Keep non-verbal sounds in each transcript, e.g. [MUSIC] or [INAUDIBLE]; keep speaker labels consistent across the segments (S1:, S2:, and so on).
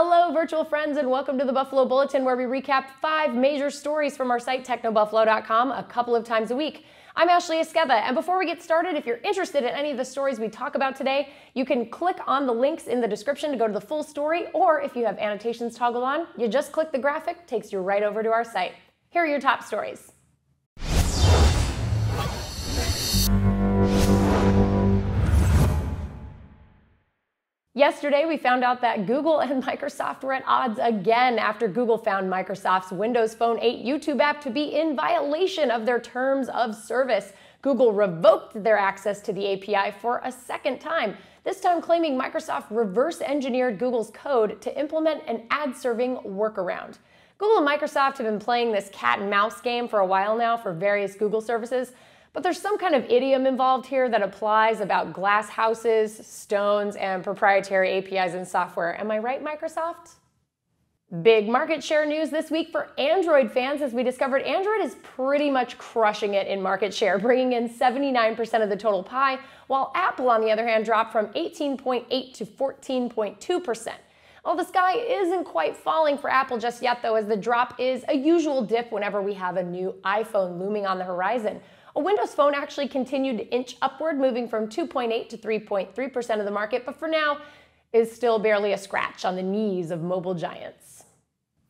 S1: Hello, virtual friends, and welcome to the Buffalo Bulletin, where we recap five major stories from our site, technobuffalo.com, a couple of times a week. I'm Ashley Esqueda, and before we get started, if you're interested in any of the stories we talk about today, you can click on the links in the description to go to the full story, or if you have annotations toggled on, you just click the graphic, takes you right over to our site. Here are your top stories. Yesterday, we found out that Google and [LAUGHS] Microsoft were at odds again after Google found Microsoft's Windows Phone 8 YouTube app to be in violation of their terms of service. Google revoked their access to the API for a second time, this time claiming Microsoft reverse engineered Google's code to implement an ad serving workaround. Google and Microsoft have been playing this cat and mouse game for a while now for various Google services. But there's some kind of idiom involved here that applies about glass houses, stones, and proprietary APIs and software. Am I right, Microsoft? Big market share news this week for Android fans as we discovered Android is pretty much crushing it in market share, [LAUGHS] bringing in 79% of the total pie, while Apple, on the other hand, dropped from 18.8 to 14.2%. Well, the sky isn't quite falling for Apple just yet, though, as the drop is a usual dip whenever we have a new iPhone looming on the horizon. A Windows Phone actually continued to inch upward, moving from 2.8 to 3.3% of the market, but for now is still barely a scratch on the knees of mobile giants.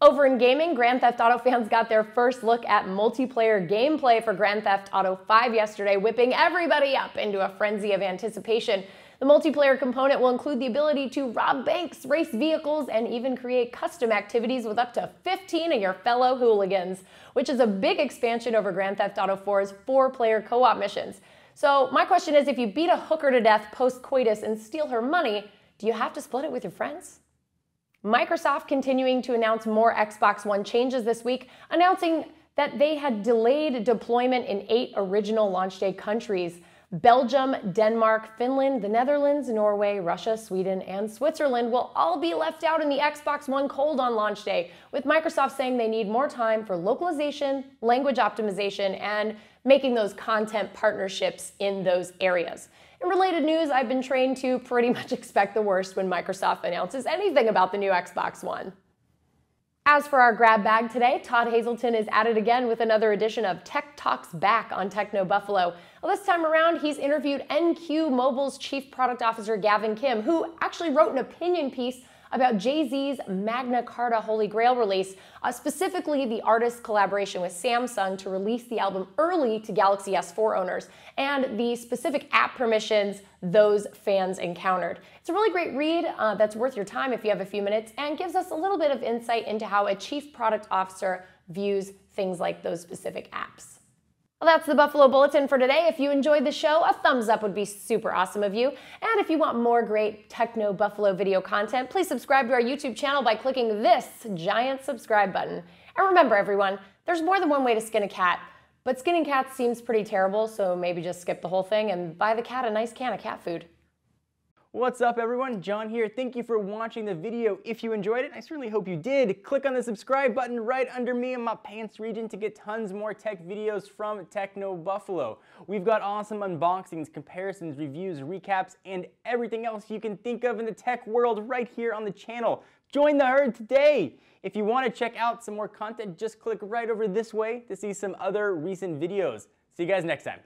S1: Over in gaming, Grand Theft Auto fans got their first look at multiplayer gameplay for Grand Theft Auto 5 yesterday, whipping everybody up into a frenzy of anticipation. The multiplayer component will include the ability to rob banks, race vehicles, and even create custom activities with up to 15 of your fellow hooligans, which is a big expansion over Grand Theft Auto 4's four player co op missions. So, my question is if you beat a hooker to death post coitus and steal her money, do you have to split it with your friends? Microsoft continuing to announce more Xbox One changes this week, announcing that they had delayed deployment in eight original launch day countries. Belgium, Denmark, Finland, the Netherlands, Norway, Russia, Sweden, and Switzerland will all be left out in the Xbox One cold on launch day, with Microsoft saying they need more time for localization, language optimization, and making those content partnerships in those areas. In related news, I've been trained to pretty [LAUGHS] much expect the worst when Microsoft announces anything about the new Xbox One. As for our grab bag today, Todd Hazelton is at it again with another edition of Tech Talks Back on Techno Buffalo. Well, this time around, he's interviewed NQ Mobile's Chief Product Officer Gavin Kim, who actually wrote an opinion piece about Jay Z's Magna Carta Holy Grail release, uh, specifically the artist's collaboration with Samsung to release the album early to Galaxy S4 owners, and the specific app permissions those fans encountered. It's a really great read uh, that's worth your time if you have a few minutes and gives us a little bit of insight into how a chief product officer views things like those specific apps. Well, that's the Buffalo Bulletin for today. If you enjoyed the show, a thumbs up would be super awesome of you. And if you want more great Techno Buffalo video content, please subscribe to our YouTube channel by clicking this giant subscribe button. And remember, everyone, there's more than one way to skin a cat, but skinning cats seems pretty terrible, so maybe just skip the whole thing and buy the cat a nice can of cat food.
S2: What's up everyone, John here. Thank you for watching the video. If you enjoyed it, I certainly hope you did. Click on the subscribe button right under me in my pants region to get tons more tech videos from Techno Buffalo. We've got awesome unboxings, comparisons, reviews, recaps, and everything else you can think of in the tech world right here on the channel. Join the herd today! If you want to check out some more content, just click right over this way to see some other recent videos. See you guys next time.